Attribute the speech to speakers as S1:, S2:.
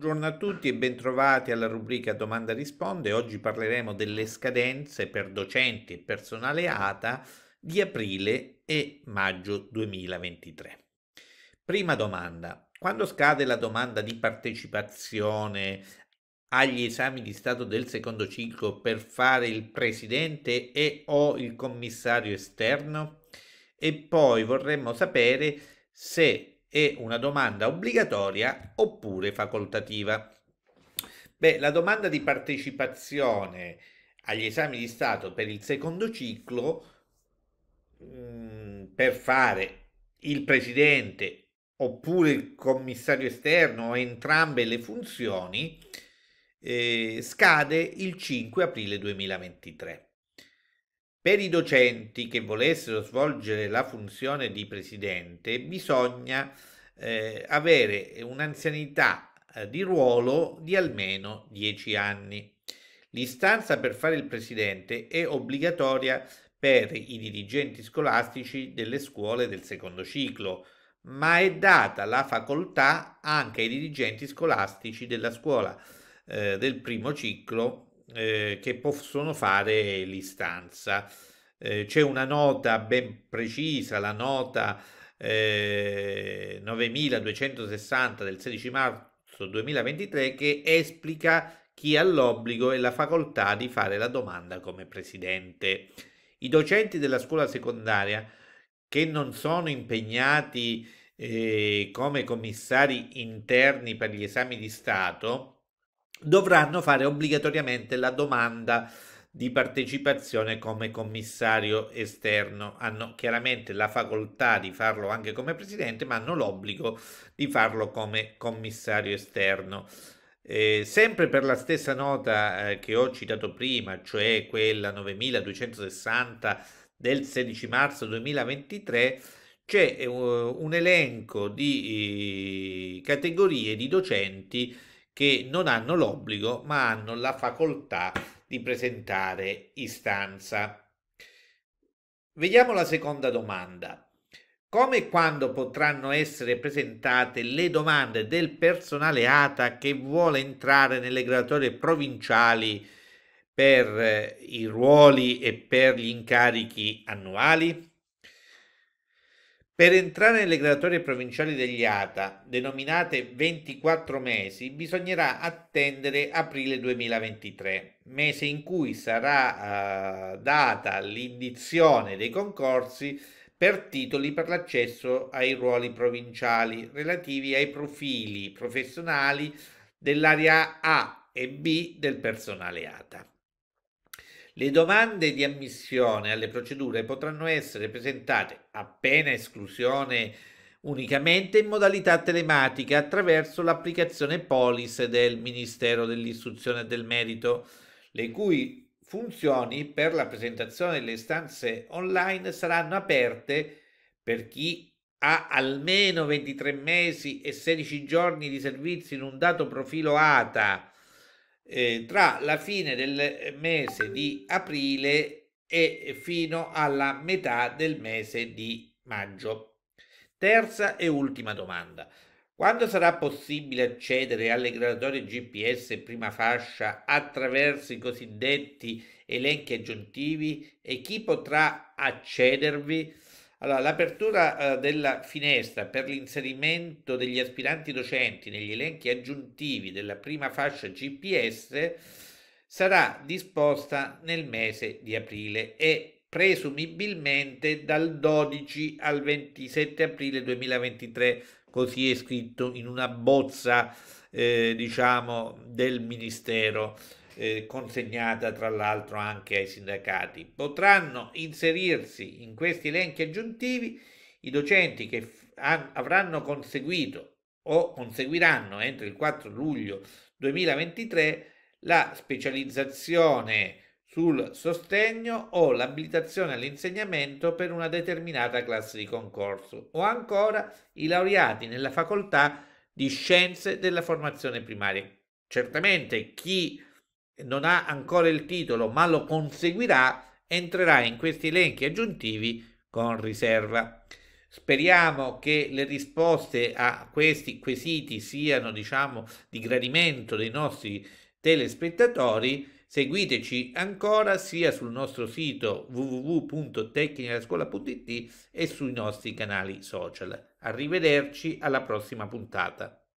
S1: Buongiorno a tutti e bentrovati alla rubrica Domanda Risponde. Oggi parleremo delle scadenze per docenti e personale ATA di aprile e maggio 2023. Prima domanda. Quando scade la domanda di partecipazione agli esami di stato del secondo ciclo per fare il presidente e o il commissario esterno? E poi vorremmo sapere se è una domanda obbligatoria oppure facoltativa? Beh, la domanda di partecipazione agli esami di Stato per il secondo ciclo mm, per fare il presidente oppure il commissario esterno o entrambe le funzioni eh, scade il 5 aprile 2023. Per i docenti che volessero svolgere la funzione di presidente bisogna eh, avere un'anzianità eh, di ruolo di almeno 10 anni. L'istanza per fare il presidente è obbligatoria per i dirigenti scolastici delle scuole del secondo ciclo, ma è data la facoltà anche ai dirigenti scolastici della scuola eh, del primo ciclo eh, che possono fare l'istanza. Eh, c'è una nota ben precisa, la nota eh, 9260 del 16 marzo 2023 che esplica chi ha l'obbligo e la facoltà di fare la domanda come presidente. I docenti della scuola secondaria che non sono impegnati eh, come commissari interni per gli esami di Stato dovranno fare obbligatoriamente la domanda di partecipazione come commissario esterno. Hanno chiaramente la facoltà di farlo anche come presidente, ma hanno l'obbligo di farlo come commissario esterno. Eh, sempre per la stessa nota eh, che ho citato prima, cioè quella 9260 del 16 marzo 2023, c'è uh, un elenco di uh, categorie di docenti che non hanno l'obbligo ma hanno la facoltà di presentare istanza. Vediamo la seconda domanda. Come e quando potranno essere presentate le domande del personale ATA che vuole entrare nelle graduatorie provinciali per eh, i ruoli e per gli incarichi annuali? Per entrare nelle graduatorie provinciali degli ATA, denominate 24 mesi, bisognerà attendere aprile 2023, mese in cui sarà eh, data l'indizione dei concorsi per titoli per l'accesso ai ruoli provinciali relativi ai profili professionali dell'area A e B del personale ATA. Le domande di ammissione alle procedure potranno essere presentate, appena esclusione unicamente in modalità telematica attraverso l'applicazione Polis del Ministero dell'Istruzione e del Merito, le cui funzioni per la presentazione delle istanze online saranno aperte per chi ha almeno 23 mesi e 16 giorni di servizio in un dato profilo ATA eh, tra la fine del mese di aprile e fino alla metà del mese di maggio. Terza e ultima domanda. Quando sarà possibile accedere alle graduatorie GPS prima fascia attraverso i cosiddetti elenchi aggiuntivi e chi potrà accedervi? Allora, l'apertura eh, della finestra per l'inserimento degli aspiranti docenti negli elenchi aggiuntivi della prima fascia GPS sarà disposta nel mese di aprile e presumibilmente dal 12 al 27 aprile 2023, così è scritto in una bozza, eh, diciamo, del Ministero. Eh, consegnata tra l'altro anche ai sindacati. Potranno inserirsi in questi elenchi aggiuntivi i docenti che avranno conseguito o conseguiranno entro il 4 luglio 2023 la specializzazione sul sostegno o l'abilitazione all'insegnamento per una determinata classe di concorso o ancora i laureati nella facoltà di scienze della formazione primaria. Certamente chi non ha ancora il titolo ma lo conseguirà, entrerà in questi elenchi aggiuntivi con riserva. Speriamo che le risposte a questi quesiti siano, diciamo, di gradimento dei nostri telespettatori. Seguiteci ancora sia sul nostro sito www.tecnicalascuola.it e sui nostri canali social. Arrivederci alla prossima puntata.